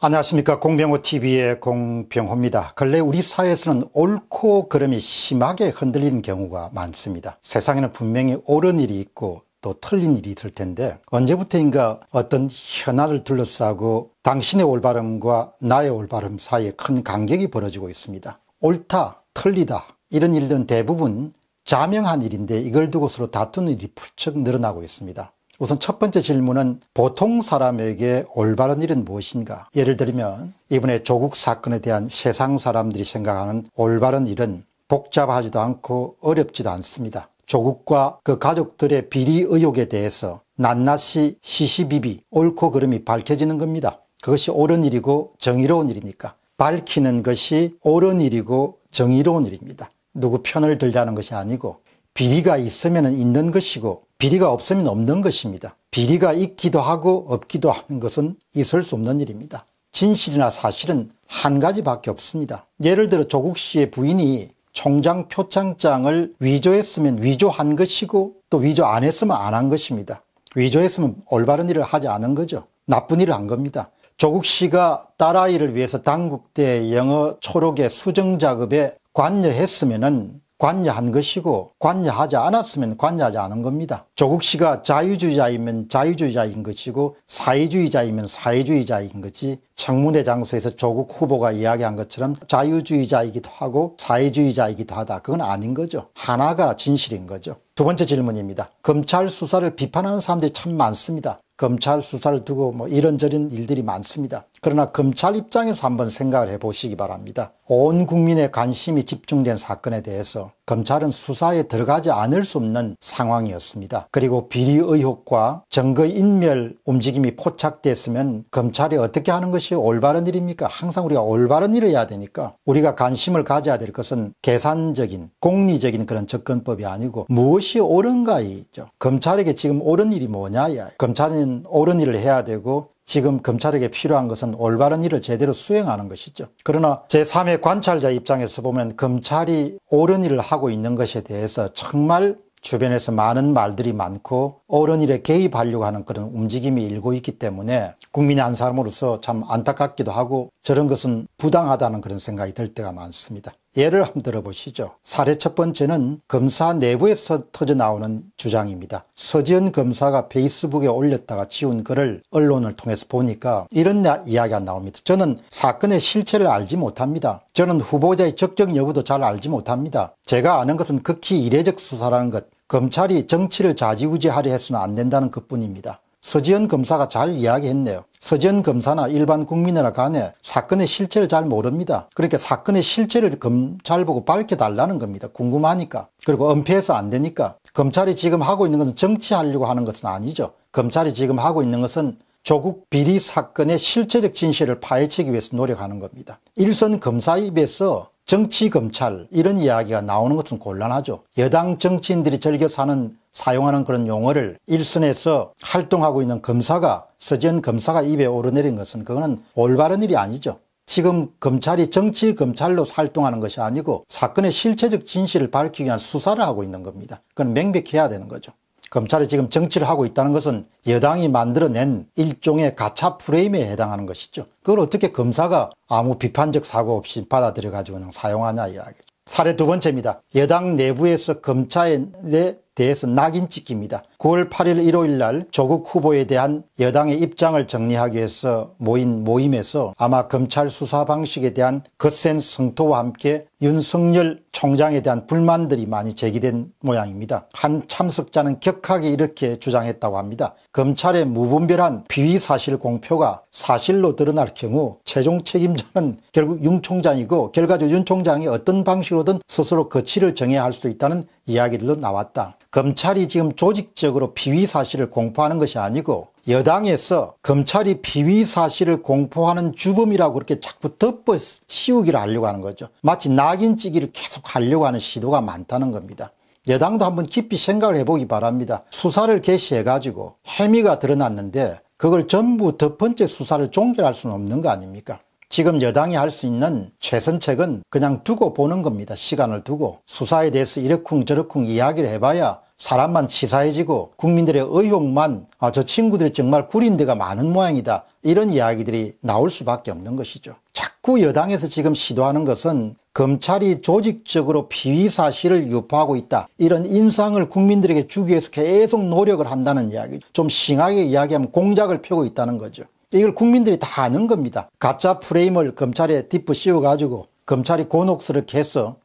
안녕하십니까. 공병호TV의 공병호입니다. 근래 우리 사회에서는 옳고 그름이 심하게 흔들리는 경우가 많습니다. 세상에는 분명히 옳은 일이 있고 또 틀린 일이 있을 텐데 언제부터인가 어떤 현안을 둘러싸고 당신의 올바름과 나의 올바름 사이에 큰 간격이 벌어지고 있습니다. 옳다, 틀리다 이런 일들은 대부분 자명한 일인데 이걸 두고 서로 다투는 일이 부쩍 늘어나고 있습니다. 우선 첫 번째 질문은 보통 사람에게 올바른 일은 무엇인가? 예를 들면 이번에 조국 사건에 대한 세상 사람들이 생각하는 올바른 일은 복잡하지도 않고 어렵지도 않습니다. 조국과 그 가족들의 비리 의혹에 대해서 낱낱이 시시비비 옳고 그름이 밝혀지는 겁니다. 그것이 옳은 일이고 정의로운 일입니까 밝히는 것이 옳은 일이고 정의로운 일입니다. 누구 편을 들자는 것이 아니고 비리가 있으면 있는 것이고 비리가 없으면 없는 것입니다. 비리가 있기도 하고 없기도 하는 것은 있을 수 없는 일입니다. 진실이나 사실은 한 가지밖에 없습니다. 예를 들어 조국 씨의 부인이 총장 표창장을 위조했으면 위조한 것이고 또 위조 안 했으면 안 한 것입니다. 위조했으면 올바른 일을 하지 않은 거죠. 나쁜 일을 한 겁니다. 조국 씨가 딸아이를 위해서 당국대 영어 초록의 수정 작업에 관여했으면은 관여한 것이고 관여하지 않았으면 관여하지 않은 겁니다. 조국 씨가 자유주의자이면 자유주의자인 것이고 사회주의자이면 사회주의자인 거지 청문회 장소에서 조국 후보가 이야기한 것처럼 자유주의자이기도 하고 사회주의자이기도 하다. 그건 아닌 거죠. 하나가 진실인 거죠. 두 번째 질문입니다. 검찰 수사를 비판하는 사람들이 참 많습니다. 검찰 수사를 두고 뭐 이런저런 일들이 많습니다. 그러나 검찰 입장에서 한번 생각을 해보시기 바랍니다. 온 국민의 관심이 집중된 사건에 대해서 검찰은 수사에 들어가지 않을 수 없는 상황이었습니다. 그리고 비리 의혹과 증거 인멸 움직임이 포착됐으면 검찰이 어떻게 하는 것이 올바른 일입니까? 항상 우리가 올바른 일을 해야 되니까 우리가 관심을 가져야 될 것은 계산적인 공리적인 그런 접근법이 아니고 무엇이 옳은가이죠. 검찰에게 지금 옳은 일이 뭐냐야. 검찰은 옳은 일을 해야 되고 지금 검찰에게 필요한 것은 올바른 일을 제대로 수행하는 것이죠. 그러나 제3의 관찰자 입장에서 보면 검찰이 옳은 일을 하고 있는 것에 대해서 정말 주변에서 많은 말들이 많고 옳은 일에 개입하려고 하는 그런 움직임이 일고 있기 때문에 국민의 한 사람으로서 참 안타깝기도 하고 저런 것은 부당하다는 그런 생각이 들 때가 많습니다. 예를 한번 들어보시죠. 사례 첫 번째는 검사 내부에서 터져 나오는 주장입니다. 서지은 검사가 페이스북에 올렸다가 지운 글을 언론을 통해서 보니까 이런 이야기가 나옵니다. 저는 사건의 실체를 알지 못합니다. 저는 후보자의 적정 여부도 잘 알지 못합니다. 제가 아는 것은 극히 이례적 수사라는 것, 검찰이 정치를 좌지우지하려 해서는 안 된다는 것뿐입니다. 서지현 검사가 잘 이야기했네요. 서지현 검사나 일반 국민이나 간에 사건의 실체를 잘 모릅니다. 그렇게 사건의 실체를 검찰 보고 밝혀달라는 겁니다. 궁금하니까. 그리고 은폐해서 안 되니까. 검찰이 지금 하고 있는 것은 정치하려고 하는 것은 아니죠. 검찰이 지금 하고 있는 것은 조국 비리 사건의 실체적 진실을 파헤치기 위해서 노력하는 겁니다. 일선 검사 입에서 정치 검찰 이런 이야기가 나오는 것은 곤란하죠. 여당 정치인들이 즐겨 사는 사용하는 그런 용어를 일선에서 활동하고 있는 검사가 서지현 검사가 입에 오르내린 것은 그거는 올바른 일이 아니죠. 지금 검찰이 정치 검찰로 활동하는 것이 아니고 사건의 실체적 진실을 밝히기 위한 수사를 하고 있는 겁니다. 그건 명백해야 되는 거죠. 검찰이 지금 정치를 하고 있다는 것은 여당이 만들어낸 일종의 가차 프레임에 해당하는 것이죠. 그걸 어떻게 검사가 아무 비판적 사고 없이 받아들여 가지고 사용하냐 이야기죠. 사례 두 번째입니다. 여당 내부에서 검찰의 대해서 낙인 찍힙니다. 9월 8일 일요일 날 조국 후보에 대한 여당의 입장을 정리하기 위해서 모인 모임에서 아마 검찰 수사 방식에 대한 거센 성토와 함께 윤석열 총장에 대한 불만들이 많이 제기된 모양입니다. 한 참석자는 격하게 이렇게 주장했다고 합니다. 검찰의 무분별한 비위 사실 공표가 사실로 드러날 경우 최종 책임자는 결국 윤 총장이고 결과적으로 윤 총장이 어떤 방식으로든 스스로 거취를 정해야 할 수도 있다는 이야기들도 나왔다. 검찰이 지금 조직적으로 비위 사실을 공포하는 것이 아니고 여당에서 검찰이 비위 사실을 공포하는 주범이라고 그렇게 자꾸 덮어 씌우기를 하려고 하는 거죠. 마치 낙인찍기를 계속 하려고 하는 시도가 많다는 겁니다. 여당도 한번 깊이 생각을 해보기 바랍니다. 수사를 개시해가지고 해미가 드러났는데 그걸 전부 첫 번째 수사를 종결할 수는 없는 거 아닙니까? 지금 여당이 할 수 있는 최선책은 그냥 두고 보는 겁니다. 시간을 두고 수사에 대해서 이러쿵저렇쿵 이야기를 해봐야 사람만 치사해지고 국민들의 의욕만 아, 저 친구들이 정말 구린 데가 많은 모양이다. 이런 이야기들이 나올 수밖에 없는 것이죠. 자꾸 여당에서 지금 시도하는 것은 검찰이 조직적으로 비위 사실을 유포하고 있다. 이런 인상을 국민들에게 주기 위해서 계속 노력을 한다는 이야기. 좀 심하게 이야기하면 공작을 펴고 있다는 거죠. 이걸 국민들이 다 아는 겁니다. 가짜 프레임을 검찰에 딥부 씌워가지고 검찰이 고녹스럽게 해서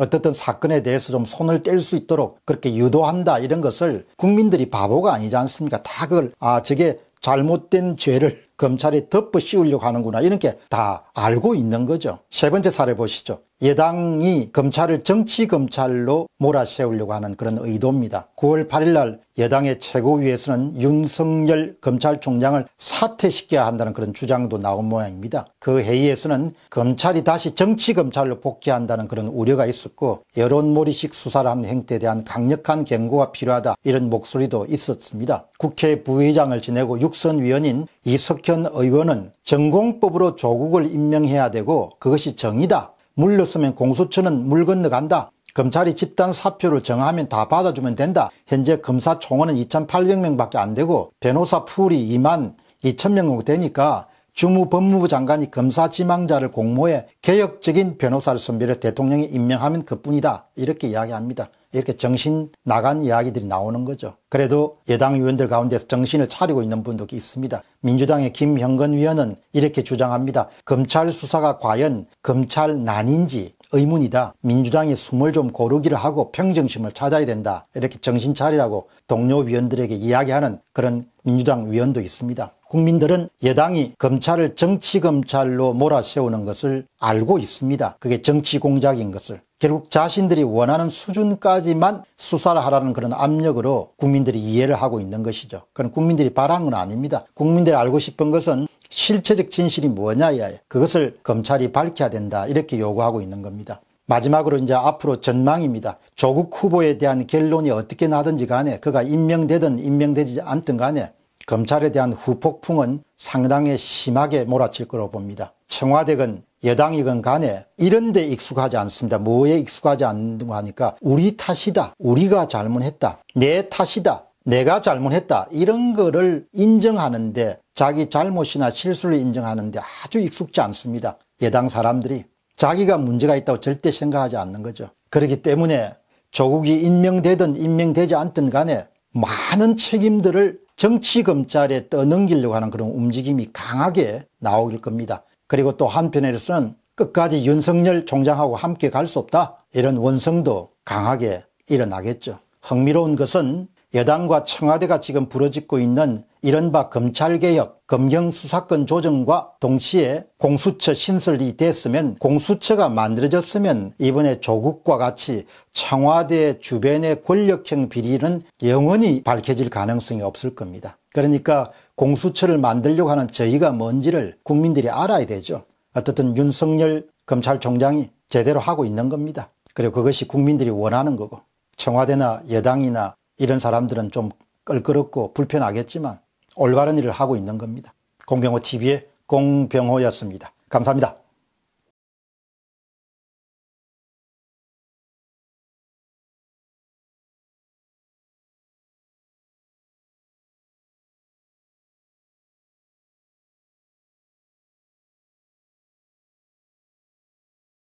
어떻든 사건에 대해서 좀 손을 뗄 수 있도록 그렇게 유도한다 이런 것을 국민들이 바보가 아니지 않습니까? 다 그걸 아 저게 잘못된 죄를 검찰이 덮어 씌우려고 하는구나 이런 게 다 알고 있는 거죠. 세 번째 사례 보시죠. 여당이 검찰을 정치검찰로 몰아세우려고 하는 그런 의도입니다. 9월 8일 날 여당의 최고위에서는 윤석열 검찰총장을 사퇴시켜야 한다는 그런 주장도 나온 모양입니다. 그 회의에서는 검찰이 다시 정치검찰로 복귀한다는 그런 우려가 있었고 여론몰이식 수사를 하는 행태에 대한 강력한 경고가 필요하다 이런 목소리도 있었습니다. 국회 부의장을 지내고 육선위원인 이석현 의원은 전공법으로 조국을 임명해야 되고 그것이 정의다 물렸으면 공수처는 물 건너간다. 검찰이 집단 사표를 정하면 다 받아주면 된다. 현재 검사 총원은 2,800명밖에 안 되고 변호사 풀이 2만 2천명 정도 되니까 주무 법무부 장관이 검사 지망자를 공모해 개혁적인 변호사를 선별해 대통령이 임명하면 그뿐이다. 이렇게 이야기합니다. 이렇게 정신 나간 이야기들이 나오는 거죠. 그래도 여당 의원들 가운데서 정신을 차리고 있는 분도 있습니다. 민주당의 김형건 위원은 이렇게 주장합니다. 검찰 수사가 과연 검찰난인지 의문이다. 민주당이 숨을 좀 고르기를 하고 평정심을 찾아야 된다. 이렇게 정신 차리라고 동료 위원들에게 이야기하는 그런 민주당 위원도 있습니다. 국민들은 여당이 검찰을 정치검찰로 몰아세우는 것을 알고 있습니다. 그게 정치공작인 것을. 결국 자신들이 원하는 수준까지만 수사를 하라는 그런 압력으로 국민들이 이해를 하고 있는 것이죠. 그건 국민들이 바라는 건 아닙니다. 국민들이 알고 싶은 것은 실체적 진실이 뭐냐 이야 그것을 검찰이 밝혀야 된다 이렇게 요구하고 있는 겁니다. 마지막으로 이제 앞으로 전망입니다. 조국 후보에 대한 결론이 어떻게 나든지 간에 그가 임명되든 임명되지 않든 간에 검찰에 대한 후폭풍은 상당히 심하게 몰아칠 거로 봅니다. 청와대건 여당이건 간에 이런 데 익숙하지 않습니다. 뭐에 익숙하지 않는다고 하니까 우리 탓이다. 우리가 잘못했다. 내 탓이다. 내가 잘못했다 이런 거를 인정하는데 자기 잘못이나 실수를 인정하는데 아주 익숙지 않습니다. 예당 사람들이 자기가 문제가 있다고 절대 생각하지 않는 거죠. 그렇기 때문에 조국이 임명되든 임명되지 않든 간에 많은 책임들을 정치 검찰에 떠넘기려고 하는 그런 움직임이 강하게 나오길 겁니다. 그리고 또한편에서는 끝까지 윤석열 총장하고 함께 갈 수 없다 이런 원성도 강하게 일어나겠죠. 흥미로운 것은 여당과 청와대가 지금 부러짓고 있는 이른바 검찰개혁, 검경수사권 조정과 동시에 공수처 신설이 됐으면 공수처가 만들어졌으면 이번에 조국과 같이 청와대 주변의 권력형 비리는 영원히 밝혀질 가능성이 없을 겁니다. 그러니까 공수처를 만들려고 하는 저희가 뭔지를 국민들이 알아야 되죠. 어떻든 윤석열 검찰총장이 제대로 하고 있는 겁니다. 그리고 그것이 국민들이 원하는 거고 청와대나 여당이나 이런 사람들은 좀 껄끄럽고 불편하겠지만 올바른 일을 하고 있는 겁니다. 공병호 TV의 공병호였습니다. 감사합니다.